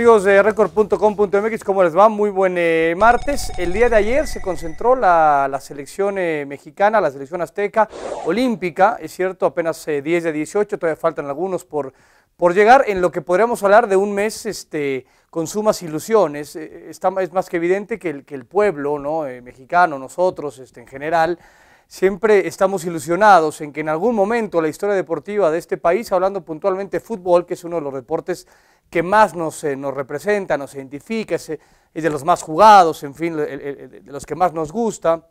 amigos de record.com.mx, ¿cómo les va? Muy buen eh, martes. El día de ayer se concentró la, selección eh, mexicana, la selección azteca, olímpica, es cierto, apenas 10 eh, de 18, todavía faltan algunos por, por llegar, en lo que podríamos hablar de un mes este, con sumas ilusiones. Está, es más que evidente que el, pueblo ¿no? mexicano, nosotros este, en general, siempre estamos ilusionados en que en algún momento la historia deportiva de este país, hablando puntualmente fútbol, que es uno de los deportes que más nos, eh, nos representa, nos identifica, eh, es, de los más jugados, en fin, de los que más nos gusta,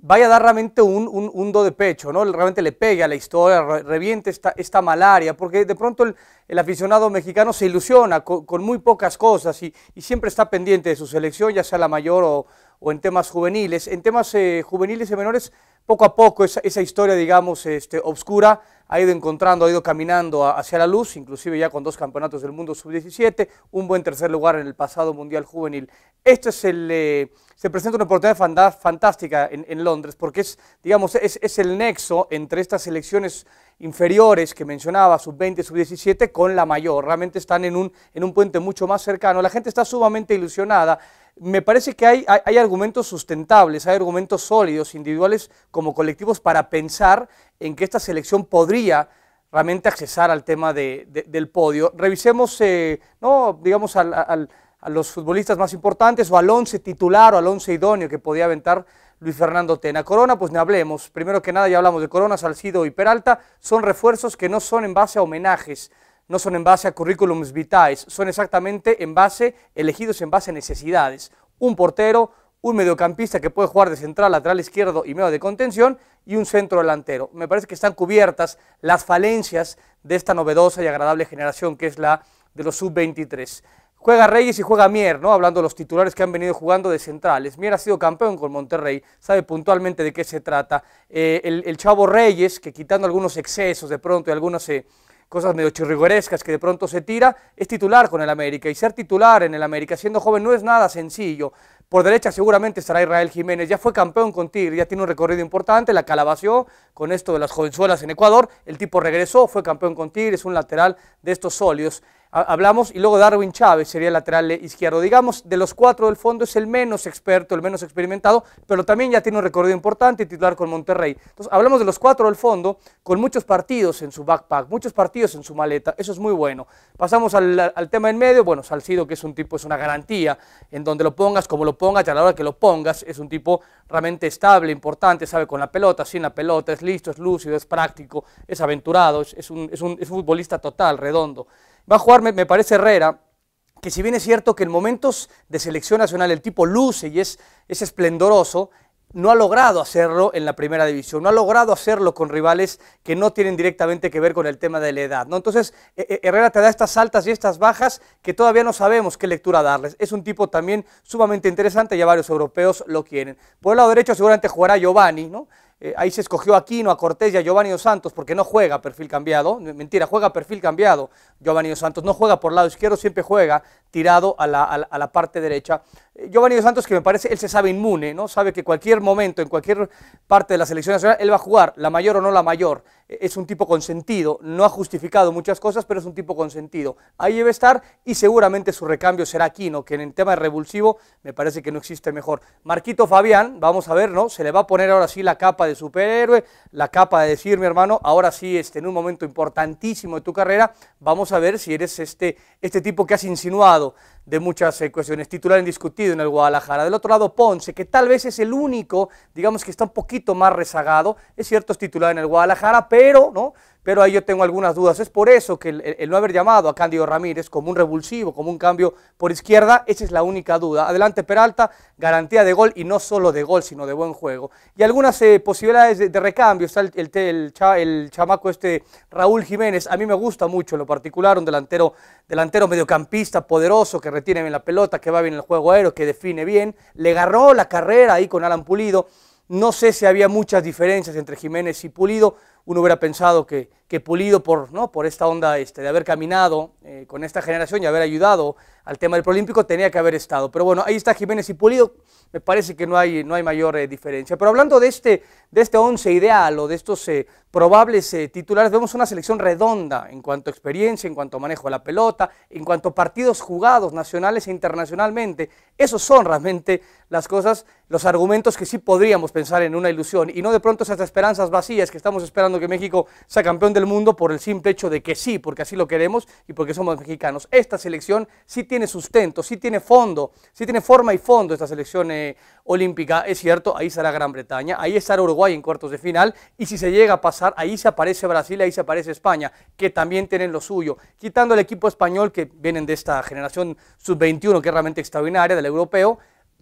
vaya a dar realmente un, un, do de pecho, ¿no? realmente le pegue a la historia, reviente esta, esta malaria, porque de pronto el, aficionado mexicano se ilusiona con, muy pocas cosas y, y, siempre está pendiente de su selección, ya sea la mayor o, o en temas juveniles. En temas eh, juveniles y menores, poco a poco esa, historia, digamos, este, obscura ha ido encontrando, ha ido caminando hacia la luz, inclusive ya con dos campeonatos del mundo sub-17, un buen tercer lugar en el pasado Mundial Juvenil. Este es el, eh, se presenta una oportunidad fantástica en, Londres, porque es, digamos, el nexo entre estas elecciones inferiores que mencionaba, sub-20, sub-17, con la mayor. Realmente están en un, en un puente mucho más cercano. La gente está sumamente ilusionada me parece que hay, argumentos sustentables, hay argumentos sólidos, individuales como colectivos, para pensar en que esta selección podría realmente accesar al tema del podio. Revisemos, eh, no, digamos, a los futbolistas más importantes o al once titular o al once idóneo que podía aventar Luis Fernando Tena. Corona, pues ni hablemos. Primero que nada ya hablamos de Corona, Salcido y Peralta. Son refuerzos que no son en base a homenajes, no son en base a currículums vitae, son exactamente en base, elegidos en base a necesidades. Un portero, un mediocampista que puede jugar de central, lateral izquierdo y medio de contención, y un centro delantero. Me parece que están cubiertas las falencias de esta novedosa y agradable generación que es la de los sub-23. Juega Reyes y juega Mier, ¿no? Hablando de los titulares que han venido jugando de centrales. Mier ha sido campeón con Monterrey, sabe puntualmente de qué se trata. Eh, el, chavo Reyes, que quitando algunos excesos de pronto y algunos... Eh, cosas medio chirrigorescas que de pronto se tira, es titular con el América. Y ser titular en el América siendo joven no es nada sencillo. Por derecha seguramente estará Israel Jiménez, ya fue campeón con Tigre, ya tiene un recorrido importante, la calabació con esto de las jovenzuelas en Ecuador, el tipo regresó, fue campeón con Tigre, es un lateral de estos sólidos hablamos, y luego Darwin Chávez sería el lateral izquierdo. Digamos, de los cuatro del fondo es el menos experto, el menos experimentado, pero también ya tiene un recorrido importante titular con Monterrey. Entonces, hablamos de los cuatro del fondo con muchos partidos en su backpack, muchos partidos en su maleta, eso es muy bueno. Pasamos al, tema en medio, bueno, Salcido, que es un tipo, es una garantía, en donde lo pongas, como lo pongas, y a la hora que lo pongas, es un tipo realmente estable, importante, sabe con la pelota, sin la pelota, es listo, es lúcido, es práctico, es aventurado, es, un, futbolista total, redondo. Va a jugar, me, parece, Herrera, que si bien es cierto que en momentos de selección nacional el tipo luce y es, es esplendoroso, no ha logrado hacerlo en la primera división, no ha logrado hacerlo con rivales que no tienen directamente que ver con el tema de la edad. ¿no? Entonces, eh, eh, Herrera te da estas altas y estas bajas que todavía no sabemos qué lectura darles. Es un tipo también sumamente interesante, ya varios europeos lo quieren. Por el lado derecho seguramente jugará Giovanni, ¿no? Eh, ahí se escogió a Aquino, a Cortés y a Giovanni Dos Santos porque no juega perfil cambiado. Mentira, juega perfil cambiado Giovanni Dos Santos. No juega por lado izquierdo, siempre juega tirado a la, parte derecha. Eh, Giovanni Dos Santos, que me parece, él se sabe inmune, ¿no? Sabe que cualquier momento, en cualquier parte de la selección nacional, él va a jugar, la mayor o no la mayor. Eh, es un tipo consentido, no ha justificado muchas cosas, pero es un tipo consentido. Ahí debe estar y seguramente su recambio será Aquino, que en el tema de revulsivo me parece que no existe mejor. Marquito Fabián, vamos a ver, ¿no? Se le va a poner ahora sí la capa de superhéroe, la capa de decir, mi hermano, ahora sí, este, en un momento importantísimo de tu carrera, vamos a ver si eres este, este tipo que has insinuado de muchas ecuaciones eh, cuestiones. Titular indiscutido en el Guadalajara. Del otro lado, Ponce, que tal vez es el único, digamos que está un poquito más rezagado. Es cierto, es titular en el Guadalajara, pero, ¿no? pero ahí yo tengo algunas dudas. Es por eso que el, no haber llamado a Cándido Ramírez como un revulsivo, como un cambio por izquierda, esa es la única duda. Adelante Peralta, garantía de gol y no solo de gol, sino de buen juego. Y algunas eh, posibilidades de, recambio, está el, el, chamaco este Raúl Jiménez, a mí me gusta mucho en lo particular, un delantero, delantero mediocampista poderoso que retiene bien la pelota, que va bien el juego aéreo, que define bien, le agarró la carrera ahí con Alan Pulido. No sé si había muchas diferencias entre Jiménez y Pulido, uno hubiera pensado que, Pulido, por, ¿no? por esta onda este, de haber caminado eh, con esta generación y haber ayudado al tema del Prolímpico, tenía que haber estado. Pero bueno, ahí está Jiménez y Pulido, me parece que no hay, no hay mayor eh, diferencia. Pero hablando de este, de este once ideal o de estos eh, probables titulares, vemos una selección redonda en cuanto a experiencia, en cuanto a manejo de la pelota, en cuanto a partidos jugados nacionales e internacionalmente. Esos son realmente las cosas, los argumentos que sí podríamos pensar en una ilusión y no de pronto esas esperanzas vacías que estamos esperando que México sea campeón del mundo por el simple hecho de que sí, porque así lo queremos y porque somos mexicanos. Esta selección sí tiene sustento, sí tiene fondo, sí tiene forma y fondo esta selección eh, olímpica. Es cierto, ahí estará Gran Bretaña, ahí estará Uruguay en cuartos de final y si se llega a pasar, ahí se aparece Brasil, ahí se aparece España, que también tienen lo suyo. Quitando el equipo español que vienen de esta generación sub-21 que es realmente extraordinaria, del europeo,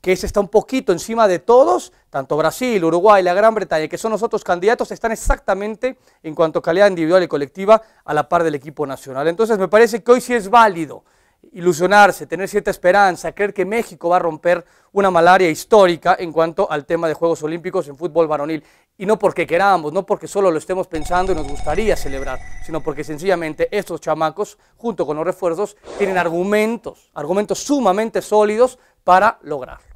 que ese está un poquito encima de todos, tanto Brasil, Uruguay, la Gran Bretaña, que son los otros candidatos, están exactamente en cuanto calidad individual y colectiva a la par del equipo nacional. Entonces me parece que hoy sí es válido ilusionarse, tener cierta esperanza, creer que México va a romper una malaria histórica en cuanto al tema de Juegos Olímpicos en fútbol varonil. Y no porque queramos, no porque solo lo estemos pensando y nos gustaría celebrar, sino porque sencillamente estos chamacos, junto con los refuerzos, tienen argumentos, argumentos sumamente sólidos para lograrlo.